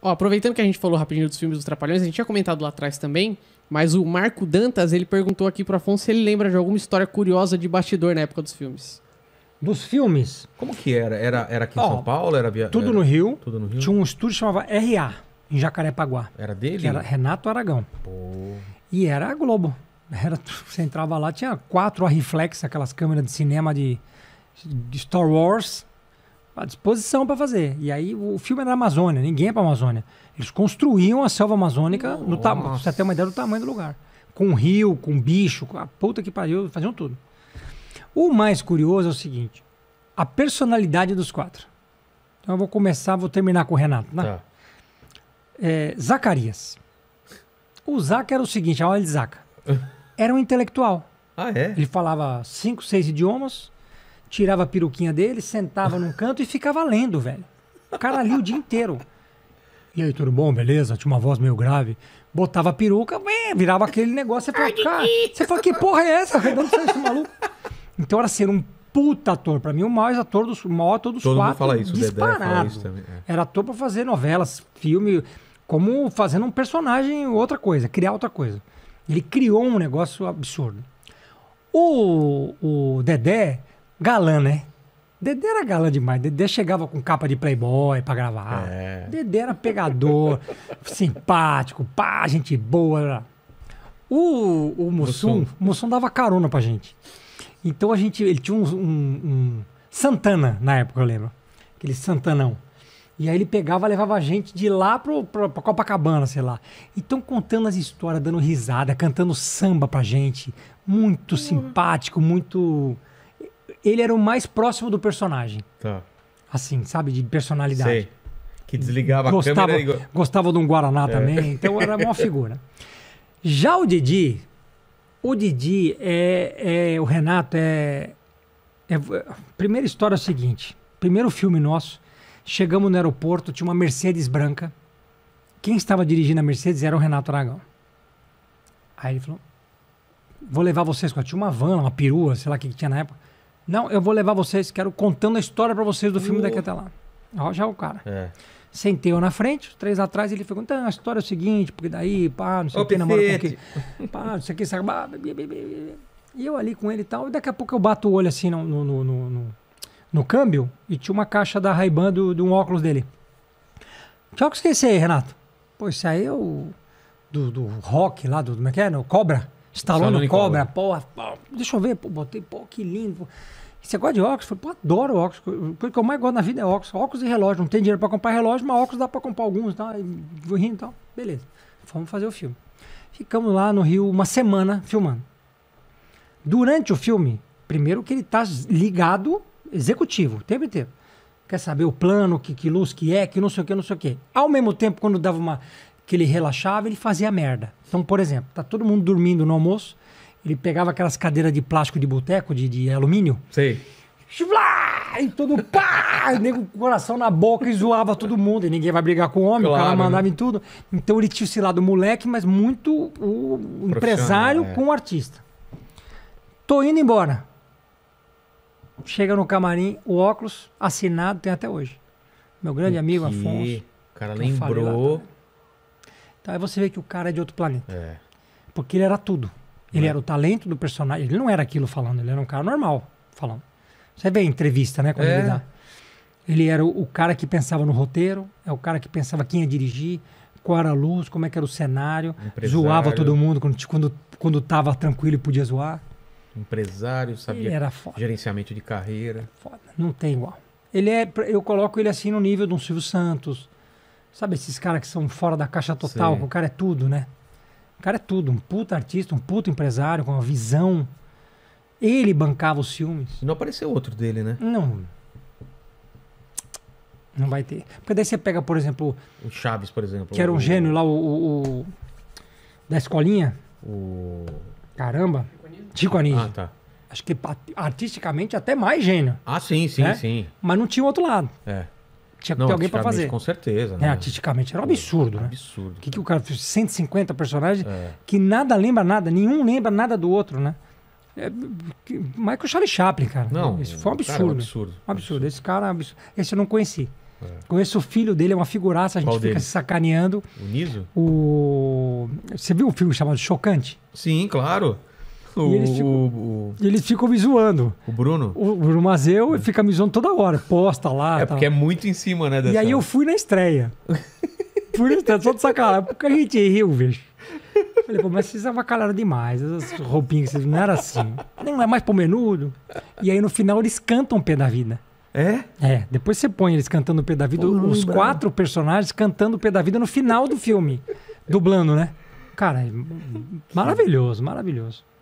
Ó, aproveitando que a gente falou rapidinho dos filmes dos Trapalhões, a gente tinha comentado lá atrás também, mas o Marco Dantas, ele perguntou aqui pro Afonso se ele lembra de alguma história curiosa de bastidor na época dos filmes. Dos filmes? Como que era? Era, era aqui em São Paulo? Era via, tudo, era, no Rio, tudo no Rio. Tinha um estúdio que chamava RA, em Jacarepaguá. Era dele? Que era Renato Aragão. Pô. E era a Globo. Era, você entrava lá, tinha quatro a reflex, aquelas câmeras de cinema de, de Star Wars à disposição para fazer. E aí o filme era é Amazônia, ninguém é para Amazônia. Eles construíam a selva amazônica, no tamanho, você tem uma ideia do tamanho do lugar. Com rio, com bicho, com a puta que pariu, faziam tudo. O mais curioso é o seguinte: a personalidade dos quatro. Então eu vou começar, vou terminar com o Renato. Né? Tá. É, Zacarias. O Zaca era o seguinte, olha de Zaca. Era um intelectual. Ah, é? Ele falava cinco, seis idiomas tirava a peruquinha dele, sentava num canto e ficava lendo, velho. O cara ali o dia inteiro. E aí, tudo bom? Beleza? Tinha uma voz meio grave. Botava a peruca, virava aquele negócio. Você falou, cara, você falou, que porra é essa? esse maluco. Então era ser assim, um puta ator. Pra mim, o maior ator dos, o maior ator dos Todo quatro. Mundo fala isso, disparado. Dedé fala isso também, é. Era ator pra fazer novelas, filme, como fazendo um personagem outra coisa, criar outra coisa. Ele criou um negócio absurdo. O, o Dedé, galã, né? Dedé era galã demais. Dedé chegava com capa de playboy pra gravar. É. Dedé era pegador, simpático, pá, gente boa. O, o Mussum, Mussum dava carona pra gente. Então a gente, ele tinha um, um, um Santana na época, eu lembro. Aquele Santanão. E aí ele pegava, levava a gente de lá pro, pro, pra Copacabana, sei lá. Então contando as histórias, dando risada, cantando samba pra gente. Muito uhum. simpático, muito ele era o mais próximo do personagem. Tá. Assim, sabe? De personalidade. Sei. Que desligava gostava, a câmera. E... Gostava de um Guaraná é. também, então era uma figura. Já o Didi, o Didi é, é o Renato é, é, primeira história é a seguinte, primeiro filme nosso, chegamos no aeroporto, tinha uma Mercedes branca. Quem estava dirigindo a Mercedes era o Renato Aragão. Aí ele falou: "Vou levar vocês com tinha uma van, uma perua, sei lá o que, que tinha na época. Não, eu vou levar vocês, quero contando a história para vocês do filme oh. daqui até lá. Ó, já é o cara. É. Sentei eu na frente, três atrás, ele ficou, então, a história é o seguinte, porque daí, pá, não sei o que, namora com que. Pá, não sei o que, sabe? E eu ali com ele e tal, e daqui a pouco eu bato o olho assim no, no, no, no, no câmbio e tinha uma caixa da Ray-Ban do, de um óculos dele. Que óculos que é esse aí, Renato? Pô, esse aí é o do, do rock lá, do, como é que é? No, Cobra. Stallone, Stallone cobra, cobra. Pô, pô, deixa eu ver, pô, botei, pô, que lindo. Você gosta de óculos? Eu falei, pô, adoro óculos. O que eu mais gosto na vida é óculos. Óculos e relógio. Não tem dinheiro para comprar relógio, mas óculos dá para comprar alguns, tá? E vou rindo então. Beleza. Fomos fazer o filme. Ficamos lá no Rio uma semana filmando. Durante o filme, primeiro que ele tá ligado, executivo, o tempo inteiro quer saber o plano, que, que luz que é, que não sei o que, não sei o que. Ao mesmo tempo, quando dava uma que ele relaxava, ele fazia merda. Então, por exemplo, tá todo mundo dormindo no almoço, ele pegava aquelas cadeiras de plástico de boteco, de, de alumínio. Sei. Chivlá! E todo pá! nego com o coração na boca e zoava todo mundo. E ninguém vai brigar com o homem, claro, o cara mandava né? em tudo. Então ele tinha esse lado moleque, mas muito o empresário é. com o artista. Tô indo embora. Chega no camarim, o óculos assinado tem até hoje. Meu grande amigo Afonso. O cara lembrou. Então aí você vê que o cara é de outro planeta. É. Porque ele era tudo. Ele é. era o talento do personagem. Ele não era aquilo falando, ele era um cara normal falando. Você vê a entrevista, né? Quando é. ele dá. Ele era o, o, cara que pensava no roteiro, é o cara que pensava quem ia dirigir, qual era a luz, como é que era o cenário, Empresário. zoava todo mundo quando, quando, quando tava tranquilo e podia zoar. Empresário, sabia ele era foda. gerenciamento de carreira. Foda, não tem igual. Ele é, eu coloco ele assim no nível de um Silvio Santos, Sabe esses caras que são fora da caixa total, Sim. que o cara é tudo, né? O cara é tudo, um puta artista, um puta empresário, com uma visão. Ele bancava os filmes. não apareceu outro dele, né? Não. Não vai ter. Porque daí você pega, por exemplo. O Chaves, por exemplo. Que era um o... gênio lá, o, o, o, Da escolinha. O. Caramba. Chico Anísio. Ah, tá. Acho que artisticamente até mais gênio. Ah, sim, sim, né? sim. Mas não tinha o outro lado. É. Tinha que ter alguém para fazer. Com certeza. Né? Artisticamente era um absurdo, Pô, né? Absurdo. O que, que o cara fez? 150 personagens é. que nada lembra nada, nenhum lembra nada do outro, né? É, Michael Charlie Chaplin, cara. Não. Isso foi um é absurdo. Cara, um absurdo. Um absurdo. Esse cara é absurdo. Esse eu não conheci. É. Conheço o filho dele, é uma figuraça, a gente Qual fica dele? se sacaneando. O Niso? O... Você viu um filme chamado Chocante? Sim, claro. O, eles, ficam, o, eles ficam me zoando. O Bruno? O, Bruno Mazeu é. fica me zoando toda hora, posta lá. É tal. porque é muito em cima, né? Dessa... E aí eu fui na estreia. fui na estreia, só de sacanagem. Porque a gente riu, vejo. Falei, pô, mas vocês avacalharam demais. Essas roupinhas, vocês não era assim. Não é mais pro menudo. E aí no final eles cantam o pé da vida. É? É. Depois você põe eles cantando o pé da vida, pô, os quatro personagens cantando o pé da vida no final do filme. Dublando, né? Cara, é maravilhoso, maravilhoso.